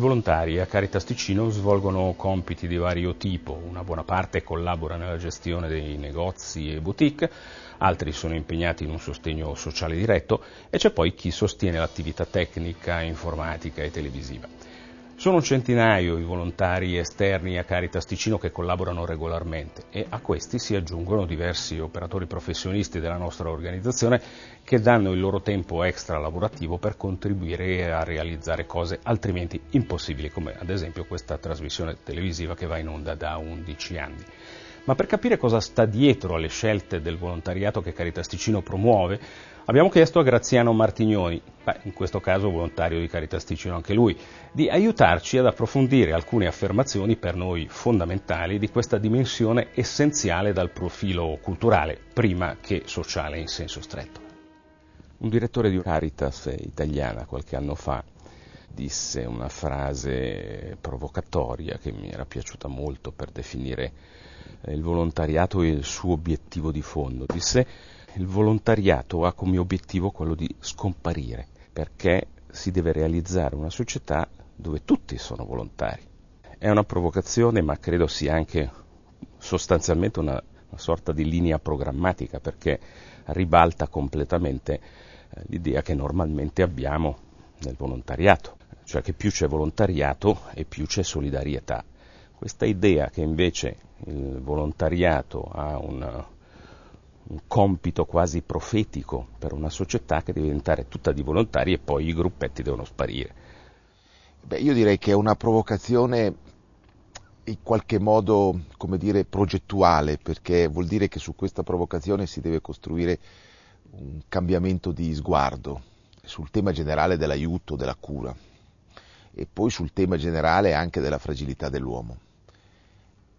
volontari a Caritas Ticino svolgono compiti di vario tipo, una buona parte collabora nella gestione dei negozi e boutique, altri sono impegnati in un sostegno sociale diretto e c'è poi chi sostiene l'attività tecnica, informatica e televisiva. Sono un centinaio i volontari esterni a Caritas Ticino che collaborano regolarmente e a questi si aggiungono diversi operatori professionisti della nostra organizzazione che danno il loro tempo extra lavorativo per contribuire a realizzare cose altrimenti impossibili come ad esempio questa trasmissione televisiva che va in onda da 11 anni. Ma per capire cosa sta dietro alle scelte del volontariato che Caritas Ticino promuove, Abbiamo chiesto a Graziano Martignoni, in questo caso volontario di Caritas Ticino anche lui, di aiutarci ad approfondire alcune affermazioni per noi fondamentali di questa dimensione essenziale dal profilo culturale, prima che sociale in senso stretto. Un direttore di Caritas italiana qualche anno fa disse una frase provocatoria che mi era piaciuta molto per definire eh, il volontariato e il suo obiettivo di fondo. Disse il volontariato ha come obiettivo quello di scomparire, perché si deve realizzare una società dove tutti sono volontari. È una provocazione, ma credo sia anche sostanzialmente una, una sorta di linea programmatica, perché ribalta completamente eh, l'idea che normalmente abbiamo nel volontariato, cioè che più c'è volontariato e più c'è solidarietà. Questa idea che invece il volontariato ha un un compito quasi profetico per una società che deve diventare tutta di volontari e poi i gruppetti devono sparire. Beh, io direi che è una provocazione in qualche modo, come dire, progettuale, perché vuol dire che su questa provocazione si deve costruire un cambiamento di sguardo sul tema generale dell'aiuto, della cura e poi sul tema generale anche della fragilità dell'uomo,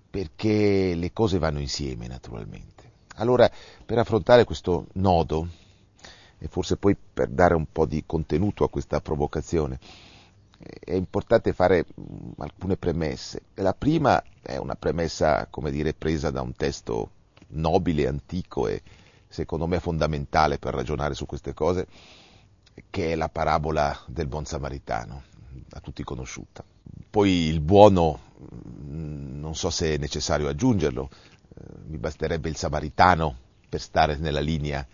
perché le cose vanno insieme naturalmente allora, per affrontare questo nodo, e forse poi per dare un po' di contenuto a questa provocazione, è importante fare mm, alcune premesse. La prima è una premessa, come dire, presa da un testo nobile, antico e secondo me fondamentale per ragionare su queste cose, che è la parabola del buon samaritano, a tutti conosciuta. Poi il buono, mm, non so se è necessario aggiungerlo, eh, mi basterebbe il samaritano per stare nella linea.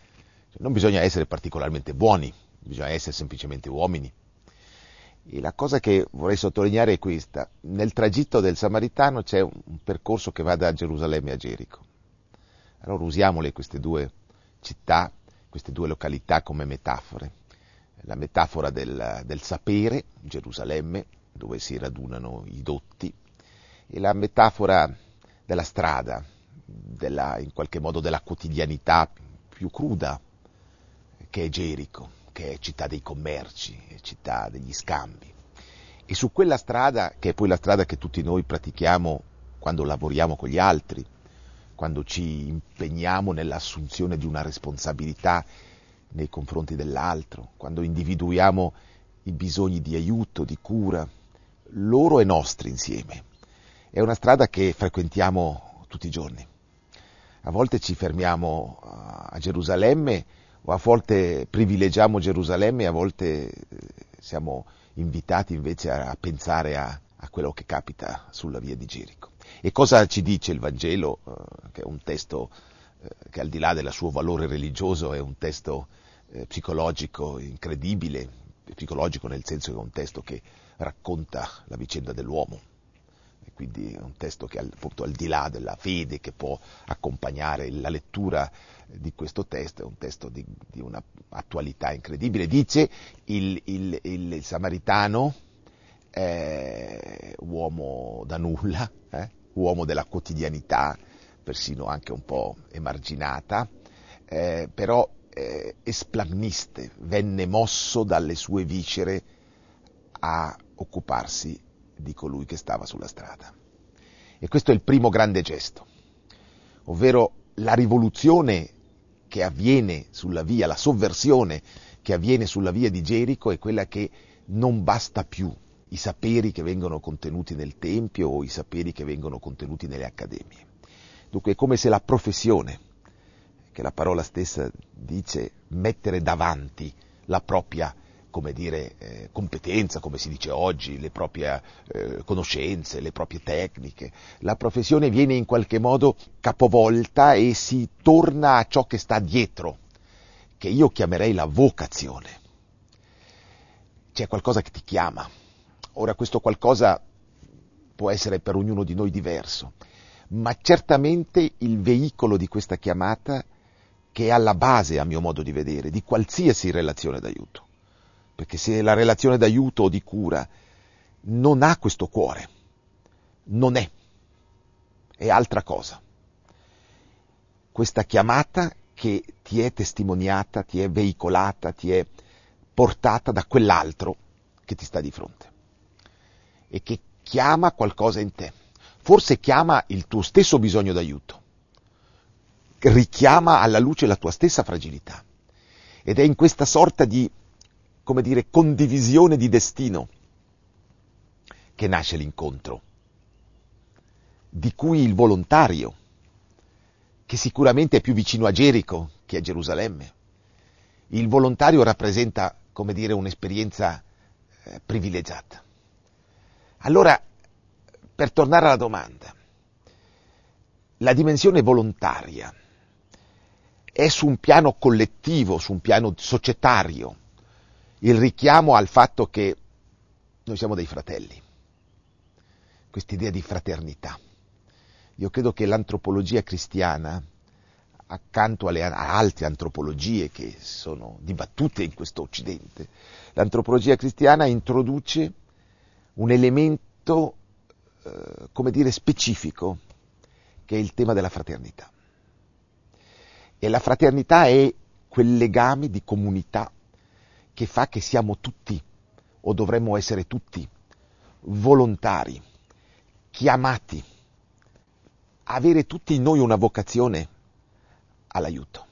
Cioè, non bisogna essere particolarmente buoni, bisogna essere semplicemente uomini. E la cosa che vorrei sottolineare è questa. Nel tragitto del Samaritano c'è un percorso che va da Gerusalemme a Gerico. Allora usiamole queste due città, queste due località come metafore. La metafora del, del sapere, Gerusalemme, dove si radunano i dotti, e la metafora della strada, della, in qualche modo della quotidianità più cruda, che è Gerico, che è città dei commerci, città degli scambi. E su quella strada, che è poi la strada che tutti noi pratichiamo quando lavoriamo con gli altri, quando ci impegniamo nell'assunzione di una responsabilità nei confronti dell'altro, quando individuiamo i bisogni di aiuto, di cura, loro e nostri insieme. È una strada che frequentiamo tutti i giorni a volte ci fermiamo a Gerusalemme o a volte privilegiamo Gerusalemme e a volte eh, siamo invitati invece a pensare a, a quello che capita sulla via di Gerico. E cosa ci dice il Vangelo, eh, che è un testo eh, che al di là del suo valore religioso è un testo psicologico incredibile, psicologico nel senso che è un testo che racconta la vicenda dell'uomo. E quindi è un testo che appunto al di là della fede che può accompagnare la lettura di questo testo, è un testo di, di una incredibile. Dice il, il, il, il samaritano, eh, uomo da nulla, eh, uomo della quotidianità, persino anche un po' emarginata, eh, però eh, esplamniste, venne mosso dalle sue viscere a occuparsi di colui che stava sulla strada. E questo è il primo grande gesto, ovvero la rivoluzione che avviene sulla via, la sovversione che avviene sulla via di Gerico è quella che non basta più i saperi che vengono contenuti nel Tempio o i saperi che vengono contenuti nelle accademie. Dunque è come se la professione, che la parola stessa dice mettere davanti la propria come dire, eh, competenza, come si dice oggi, le proprie eh, conoscenze, le proprie tecniche. La professione viene in qualche modo capovolta e si torna a ciò che sta dietro, che io chiamerei la vocazione. C'è qualcosa che ti chiama. Ora questo qualcosa può essere per ognuno di noi diverso, ma certamente il veicolo di questa chiamata che è alla base, a mio modo di vedere, di qualsiasi relazione d'aiuto perché se la relazione d'aiuto o di cura non ha questo cuore, non è, è altra cosa. Questa chiamata che ti è testimoniata, ti è veicolata, ti è portata da quell'altro che ti sta di fronte e che chiama qualcosa in te. Forse chiama il tuo stesso bisogno d'aiuto, richiama alla luce la tua stessa fragilità. Ed è in questa sorta di come dire, condivisione di destino che nasce l'incontro, di cui il volontario, che sicuramente è più vicino a Gerico che a Gerusalemme, il volontario rappresenta, come dire, un'esperienza eh, privilegiata. Allora, per tornare alla domanda, la dimensione volontaria è su un piano collettivo, su un piano societario, il richiamo al fatto che noi siamo dei fratelli, quest'idea di fraternità. Io credo che l'antropologia cristiana, accanto alle altre antropologie che sono dibattute in questo Occidente, l'antropologia cristiana introduce un elemento, eh, come dire, specifico, che è il tema della fraternità. E la fraternità è quel legame di comunità che fa che siamo tutti, o dovremmo essere tutti, volontari, chiamati, avere tutti noi una vocazione all'aiuto.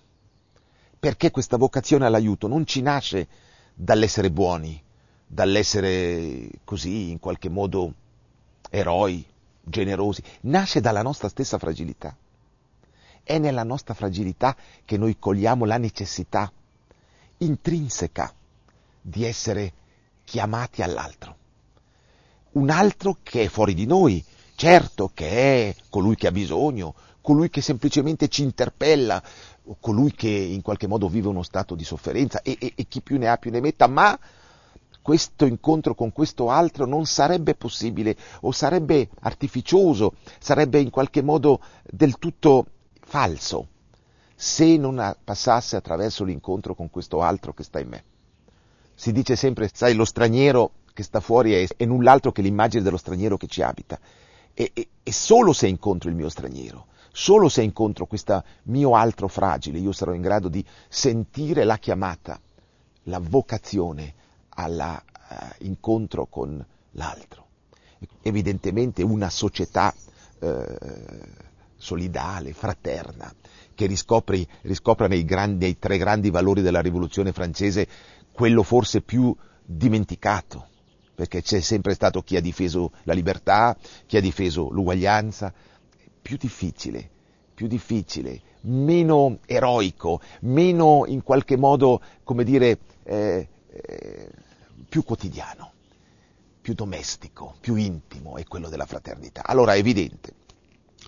Perché questa vocazione all'aiuto non ci nasce dall'essere buoni, dall'essere così in qualche modo eroi, generosi, nasce dalla nostra stessa fragilità. È nella nostra fragilità che noi cogliamo la necessità intrinseca di essere chiamati all'altro. Un altro che è fuori di noi, certo che è colui che ha bisogno, colui che semplicemente ci interpella, colui che in qualche modo vive uno stato di sofferenza e, e, e chi più ne ha più ne metta, ma questo incontro con questo altro non sarebbe possibile o sarebbe artificioso, sarebbe in qualche modo del tutto falso se non passasse attraverso l'incontro con questo altro che sta in me. Si dice sempre, sai, lo straniero che sta fuori è, è null'altro che l'immagine dello straniero che ci abita. E, e, e solo se incontro il mio straniero, solo se incontro questo mio altro fragile, io sarò in grado di sentire la chiamata, la vocazione all'incontro eh, uh, con l'altro. Evidentemente una società eh, solidale, fraterna, che riscopre nei, grandi, nei, tre grandi valori della rivoluzione francese quello forse più dimenticato, perché c'è sempre stato chi ha difeso la libertà, chi ha difeso l'uguaglianza, più difficile, più difficile, meno eroico, meno in qualche modo, come dire, eh, eh, più quotidiano, più domestico, più intimo è quello della fraternità. Allora è evidente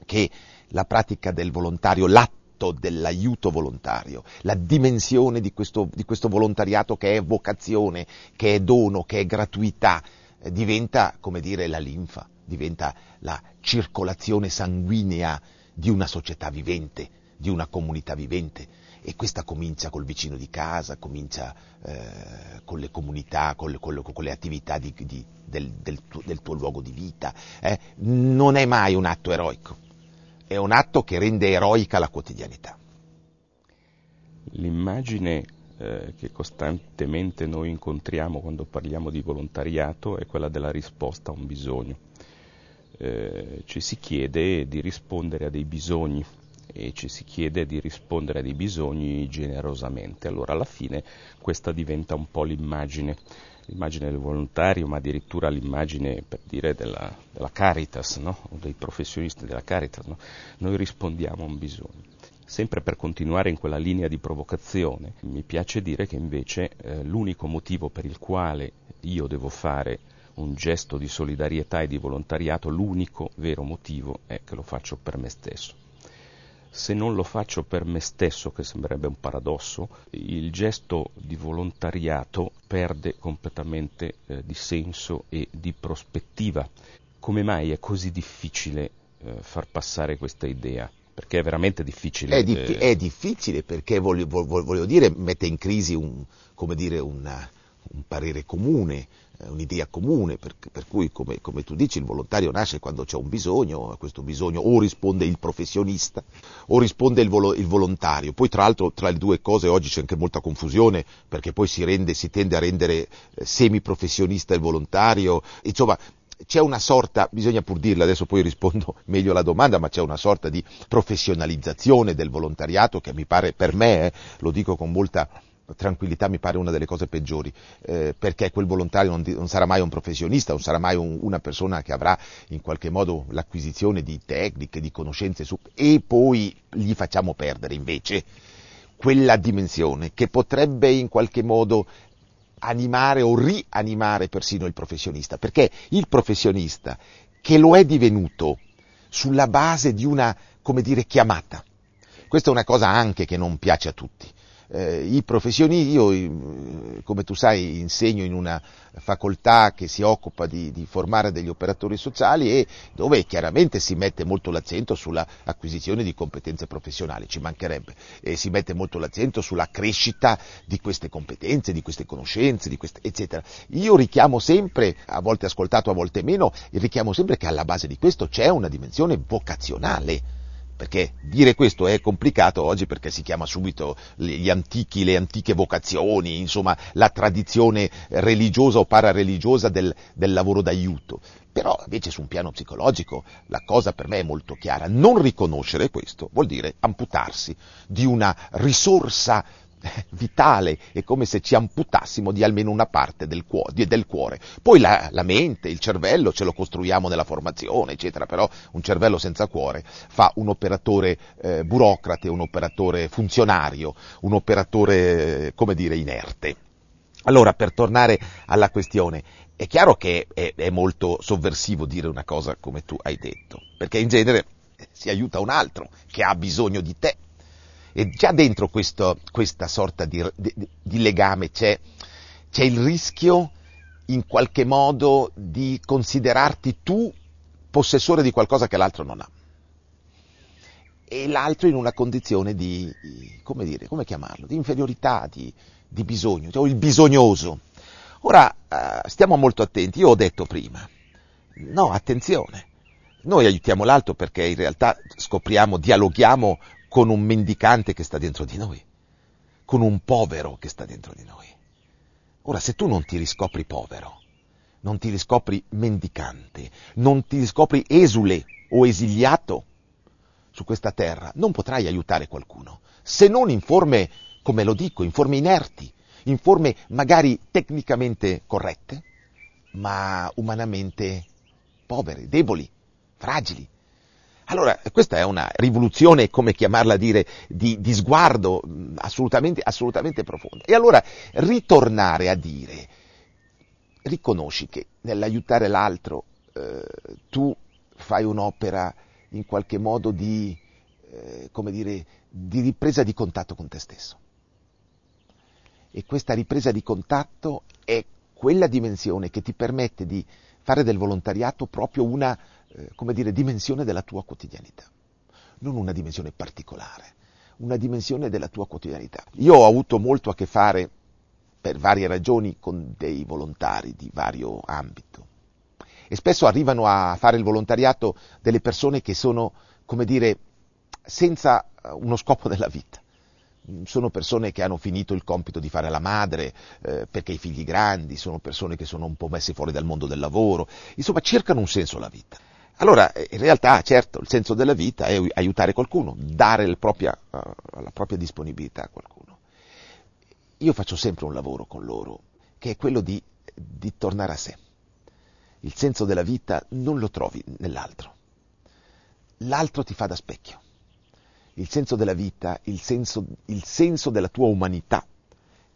che la pratica del volontario, l'atto frutto dell'aiuto volontario, la dimensione di questo, di questo volontariato che è vocazione, che è dono, che è gratuità, eh, diventa, come dire, la linfa, diventa la circolazione sanguinea di una società vivente, di una comunità vivente. E questa comincia col vicino di casa, comincia eh, con le comunità, con le, con le, con le attività di, di, del, del, tuo, del, tuo, luogo di vita. Eh. Non è mai un atto eroico, è un atto che rende eroica la quotidianità. L'immagine eh, che costantemente noi incontriamo quando parliamo di volontariato è quella della risposta a un bisogno. Eh, ci si chiede di rispondere a dei bisogni e ci si chiede di rispondere a dei bisogni generosamente. Allora alla fine questa diventa un po' l'immagine l'immagine del volontario, ma addirittura l'immagine, per dire, della, della Caritas, no? o dei professionisti della Caritas. No? Noi rispondiamo a un bisogno. Sempre per continuare in quella linea di provocazione, mi piace dire che invece eh, l'unico motivo per il quale io devo fare un gesto di solidarietà e di volontariato, l'unico vero motivo è che lo faccio per me stesso se non lo faccio per me stesso, che sembrerebbe un paradosso, il gesto di volontariato perde completamente eh, di senso e di prospettiva. Come mai è così difficile eh, far passare questa idea? Perché è veramente difficile. È, di- eh, è difficile perché voglio, voglio, dire mette in crisi un, dire, una, un parere comune, eh, un'idea comune, per, per cui come, come, tu dici il volontario nasce quando c'è un bisogno, a questo bisogno o risponde il professionista o risponde il, volo, il, volontario, poi tra l'altro tra le due cose oggi c'è anche molta confusione perché poi si, rende, si tende a rendere eh, semiprofessionista il volontario, insomma c'è una sorta, bisogna pur dirla, adesso poi rispondo meglio alla domanda, ma c'è una sorta di professionalizzazione del volontariato che mi pare per me, eh, lo dico con molta tranquillità mi pare una delle cose peggiori, eh, perché quel volontario non, non, sarà mai un professionista, non sarà mai un, una persona che avrà in qualche modo l'acquisizione di tecniche, di conoscenze su, e poi gli facciamo perdere invece quella dimensione che potrebbe in qualche modo animare o rianimare persino il professionista, perché il professionista che lo è divenuto sulla base di una, come dire, chiamata, questa è una cosa anche che non piace a tutti. Eh, I professionisti, io eh, come tu sai insegno in una facoltà che si occupa di, di formare degli operatori sociali e dove chiaramente si mette molto l'accento sull'acquisizione di competenze professionali, ci mancherebbe, e si mette molto l'accento sulla crescita di queste competenze, di queste conoscenze, di queste, eccetera. Io richiamo sempre, a volte ascoltato, a volte meno, richiamo sempre che alla base di questo c'è una dimensione vocazionale perché dire questo è complicato oggi perché si chiama subito gli antichi, le antiche vocazioni, insomma la tradizione religiosa o parareligiosa del, del lavoro d'aiuto. Però invece su un piano psicologico la cosa per me è molto chiara. Non riconoscere questo vuol dire amputarsi di una risorsa vitale, è come se ci amputassimo di almeno una parte del, cuo- del cuore. Poi la, la, mente, il cervello ce lo costruiamo nella formazione, eccetera, però un cervello senza cuore fa un operatore eh, burocrate, un operatore funzionario, un operatore, come dire, inerte. Allora, per tornare alla questione, è chiaro che è, è molto sovversivo dire una cosa come tu hai detto, perché in genere eh, si aiuta un altro che ha bisogno di te e già dentro questo, questa sorta di, di, di legame c'è, c'è il rischio in qualche modo di considerarti tu possessore di qualcosa che l'altro non ha e l'altro in una condizione di, come dire, come chiamarlo, di inferiorità, di, di bisogno, cioè il bisognoso. Ora, eh, stiamo molto attenti, io ho detto prima, no, attenzione, noi aiutiamo l'altro perché in realtà scopriamo, dialoghiamo con un mendicante che sta dentro di noi, con un povero che sta dentro di noi. Ora, se tu non ti riscopri povero, non ti riscopri mendicante, non ti riscopri esule o esiliato su questa terra, non potrai aiutare qualcuno, se non in forme, come lo dico, in forme inerti, in forme magari tecnicamente corrette, ma umanamente povere, deboli, fragili, allora, questa è una rivoluzione, come chiamarla dire, di, di sguardo assolutamente, assolutamente profonda. E allora ritornare a dire, riconosci che nell'aiutare l'altro eh, tu fai un'opera in qualche modo di, eh, come dire, di ripresa di contatto con te stesso. E questa ripresa di contatto è quella dimensione che ti permette di fare del volontariato proprio una eh, come dire, dimensione della tua quotidianità, non una dimensione particolare, una dimensione della tua quotidianità. Io ho avuto molto a che fare, per varie ragioni, con dei volontari di vario ambito e spesso arrivano a fare il volontariato delle persone che sono, come dire, senza eh, uno scopo della vita. Sono persone che hanno finito il compito di fare la madre eh, perché i figli grandi, sono persone che sono un po' messe fuori dal mondo del lavoro, insomma cercano un senso alla vita. Allora, eh, in realtà, certo, il senso della vita è aiutare qualcuno, dare propria, eh, la propria disponibilità a qualcuno. Io faccio sempre un lavoro con loro, che è quello di, di tornare a sé. Il senso della vita non lo trovi nell'altro. L'altro ti fa da specchio. Il senso della vita, il senso, il senso della tua umanità,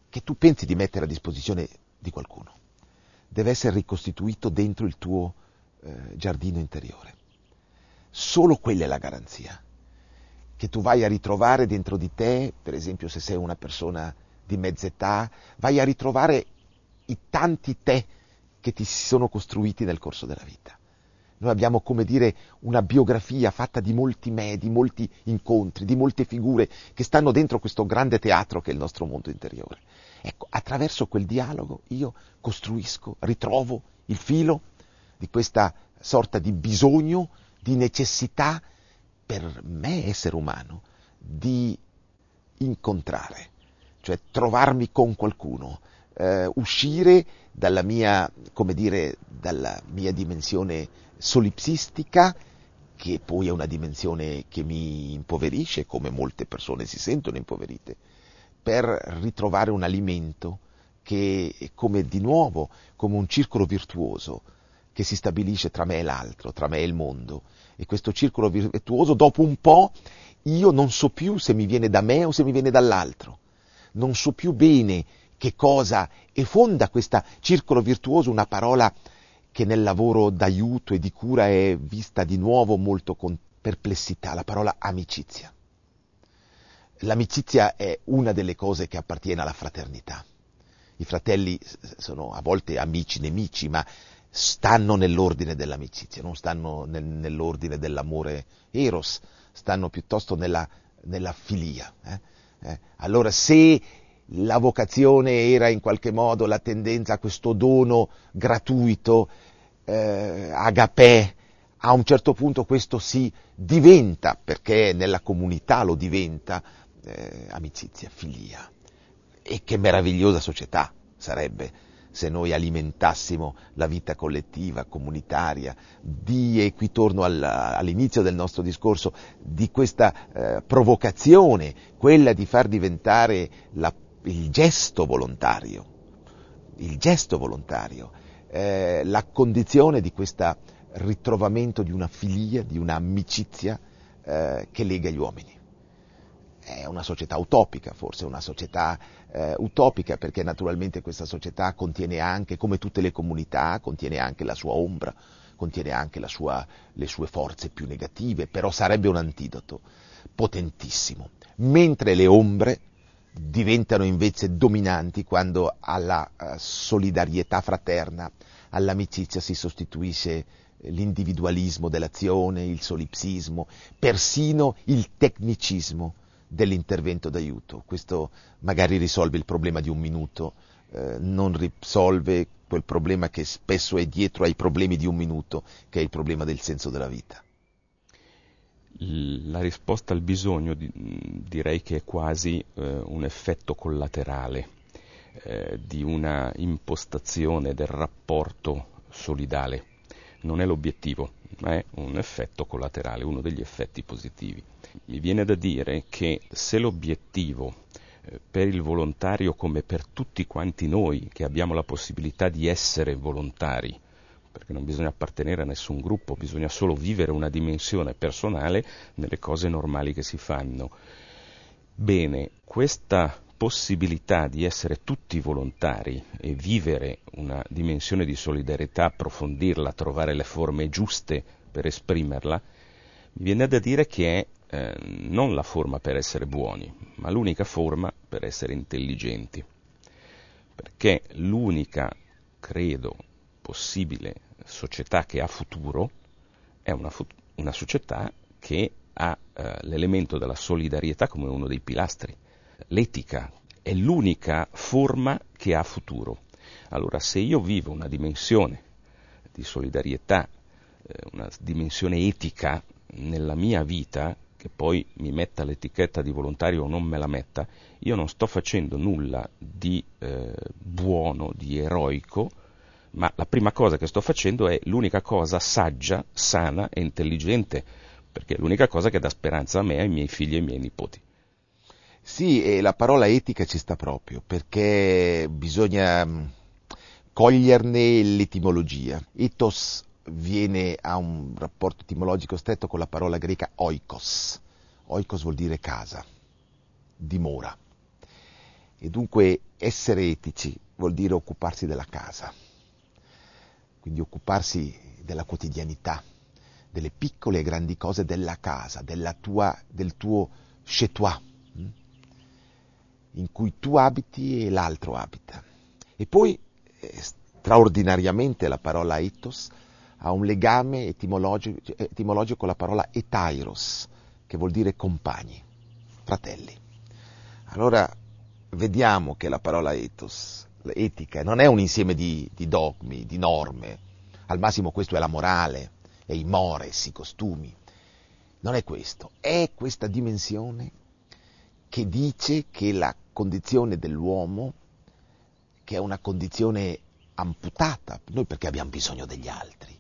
che tu pensi di mettere a disposizione di qualcuno, deve essere ricostituito dentro il tuo eh, giardino interiore. Solo quella è la garanzia che tu vai a ritrovare dentro di te, per esempio se sei una persona di mezz'età, vai a ritrovare i tanti te che ti si sono costruiti nel corso della vita. Noi abbiamo, come dire, una biografia fatta di molti me, di molti incontri, di molte figure che stanno dentro questo grande teatro che è il nostro mondo interiore. Ecco, attraverso quel dialogo io costruisco, ritrovo il filo di questa sorta di bisogno, di necessità per me essere umano di incontrare, cioè trovarmi con qualcuno, eh, uscire dalla mia, come dire, dalla mia dimensione solipsistica, che poi è una dimensione che mi impoverisce, come molte persone si sentono impoverite, per ritrovare un alimento che, è come di nuovo, come un circolo virtuoso, che si stabilisce tra me e l'altro, tra me e il mondo. E questo circolo virtuoso, dopo un po', io non so più se mi viene da me o se mi viene dall'altro. Non so più bene che cosa e fonda questo circolo virtuoso una parola che nel lavoro d'aiuto e di cura è vista di nuovo molto con perplessità, la parola amicizia. L'amicizia è una delle cose che appartiene alla fraternità. I fratelli sono a volte amici, nemici, ma stanno nell'ordine dell'amicizia, non stanno nel, nell'ordine dell'amore eros, stanno piuttosto nella, nella filia. Eh? Eh? Allora se la vocazione era in qualche modo la tendenza a questo dono gratuito, eh, agapè, a un certo punto questo si diventa, perché nella comunità lo diventa, eh, amicizia, filia. E che meravigliosa società sarebbe se noi alimentassimo la vita collettiva, comunitaria, di, e qui torno all'inizio del nostro discorso, di questa eh, provocazione, quella di far diventare la, il gesto volontario, il gesto volontario, eh, la condizione di questo ritrovamento di una filia, di un'amicizia eh, che lega gli uomini è una società utopica, forse una società eh, utopica perché naturalmente questa società contiene anche, come tutte le comunità, contiene anche la sua ombra, contiene anche sua, le sue forze più negative, però sarebbe un antidoto potentissimo. Mentre le ombre diventano invece dominanti quando alla eh, solidarietà fraterna, all'amicizia si sostituisce eh, l'individualismo dell'azione, il solipsismo, persino il tecnicismo dell'intervento d'aiuto. Questo magari risolve il problema di un minuto, eh, non risolve quel problema che spesso è dietro ai problemi di un minuto, che è il problema del senso della vita. La risposta al bisogno direi che è quasi eh, un effetto collaterale eh, di una impostazione del rapporto solidale. Non è l'obiettivo, ma è un effetto collaterale, uno degli effetti positivi. Mi viene da dire che se l'obiettivo eh, per il volontario come per tutti quanti noi che abbiamo la possibilità di essere volontari, perché non bisogna appartenere a nessun gruppo, bisogna solo vivere una dimensione personale nelle cose normali che si fanno. Bene, questa possibilità di essere tutti volontari e vivere una dimensione di solidarietà, approfondirla, trovare le forme giuste per esprimerla, mi viene da dire che è eh, non la forma per essere buoni, ma l'unica forma per essere intelligenti. Perché l'unica, credo, possibile società che ha futuro è una, fu- una società che ha eh, l'elemento della solidarietà come uno dei pilastri. L'etica è l'unica forma che ha futuro. Allora, se io vivo una dimensione di solidarietà, eh, una dimensione etica nella mia vita, che poi mi metta l'etichetta di volontario o non me la metta, io non sto facendo nulla di eh, buono, di eroico, ma la prima cosa che sto facendo è l'unica cosa saggia, sana e intelligente, perché è l'unica cosa che dà speranza a me, ai miei figli e ai miei nipoti. Sì, e la parola etica ci sta proprio, perché bisogna mm, coglierne l'etimologia. Ethos viene, a un rapporto etimologico stretto con la parola greca oikos. Oikos vuol dire casa, dimora. E dunque essere etici vuol dire occuparsi della casa, quindi occuparsi della quotidianità, delle piccole e grandi cose della casa, della tua, del tuo chez toi, hm? in cui tu abiti e l'altro abita. E poi, eh, straordinariamente, la parola ethos ha un legame etimologico, etimologico con la parola etairos, che vuol dire compagni, fratelli. Allora vediamo che la parola ethos, etica, non è un insieme di, di dogmi, di norme, al massimo questo è la morale, è i mores, i costumi. Non è questo, è questa dimensione che dice che la condizione dell'uomo, che è una condizione amputata, noi perché abbiamo bisogno degli altri,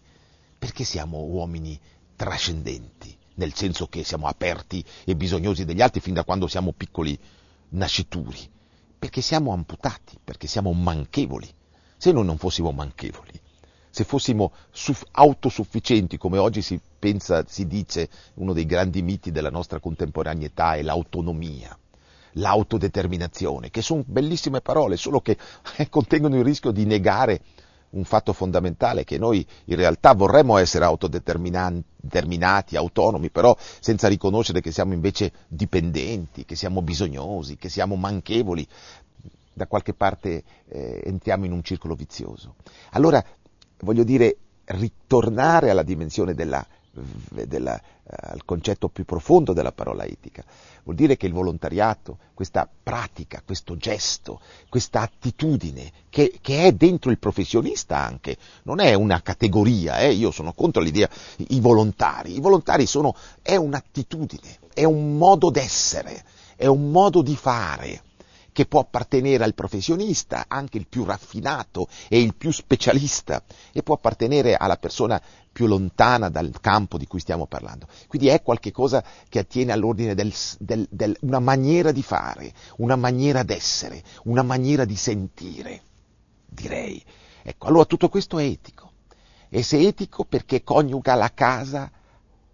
perché siamo uomini trascendenti, nel senso che siamo aperti e bisognosi degli altri fin da quando siamo piccoli nascituri, perché siamo amputati, perché siamo manchevoli. Se noi non fossimo manchevoli, se fossimo autosufficienti, come oggi si pensa, si dice, uno dei grandi miti della nostra contemporaneità è l'autonomia, l'autodeterminazione, che sono bellissime parole, solo che eh, contengono il rischio di negare un fatto fondamentale che noi in realtà vorremmo essere autodeterminati, autonomi, però senza riconoscere che siamo invece dipendenti, che siamo bisognosi, che siamo manchevoli. Da qualche parte eh, entriamo in un circolo vizioso. Allora, voglio dire, ritornare alla dimensione della della, eh, al concetto più profondo della parola etica. Vuol dire che il volontariato, questa pratica, questo gesto, questa attitudine che, che è dentro il professionista anche, non è una categoria, eh? io sono contro l'idea, i volontari, i volontari sono, è un'attitudine, è un modo d'essere, è un modo di fare che può appartenere al professionista, anche il più raffinato e il più specialista, e può appartenere alla persona più lontana dal campo di cui stiamo parlando. Quindi è qualcosa che attiene all'ordine del, del, del, una maniera di fare, una maniera d'essere, una maniera di sentire, direi. Ecco, allora tutto questo è etico. E se etico perché coniuga la casa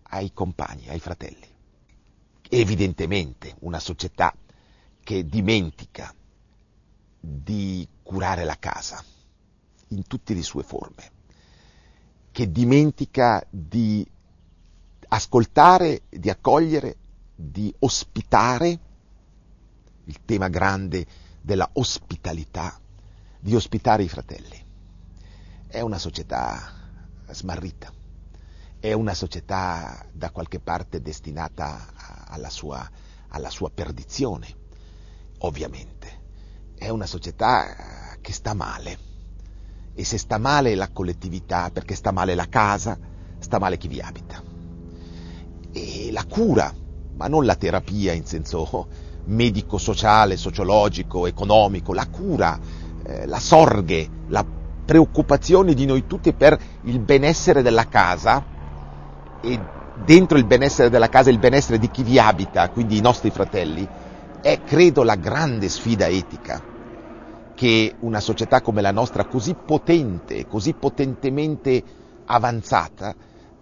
ai compagni, ai fratelli. Evidentemente una società che dimentica di curare la casa in tutte le sue forme, che dimentica di ascoltare, di accogliere, di ospitare, il tema grande della ospitalità, di ospitare i fratelli. È una società smarrita, è una società da qualche parte destinata alla sua, alla sua perdizione ovviamente. È una società eh, che sta male e se sta male la collettività, perché sta male la casa, sta male chi vi abita. E la cura, ma non la terapia in senso medico, sociale, sociologico, economico, la cura, eh, la sorghe, la preoccupazione di noi tutti per il benessere della casa e dentro il benessere della casa il benessere di chi vi abita, quindi i nostri fratelli, è, credo, la grande sfida etica che una società come la nostra, così potente, così potentemente avanzata,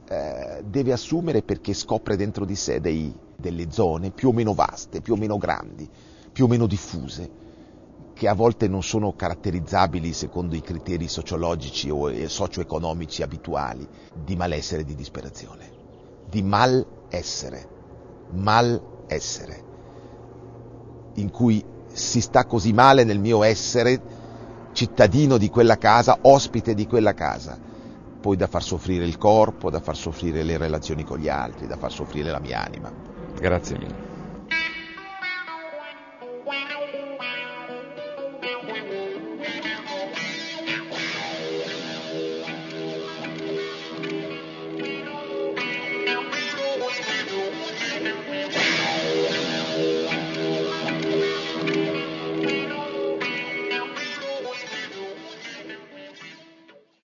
eh, deve assumere perché scopre dentro di sé dei, delle zone più o meno vaste, più o meno grandi, più o meno diffuse, che a volte non sono caratterizzabili secondo i criteri sociologici o eh, socio-economici abituali di malessere e di disperazione, di malessere, malessere in cui si sta così male nel mio essere cittadino di quella casa, ospite di quella casa, poi da far soffrire il corpo, da far soffrire le relazioni con gli altri, da far soffrire la mia anima. Grazie mille.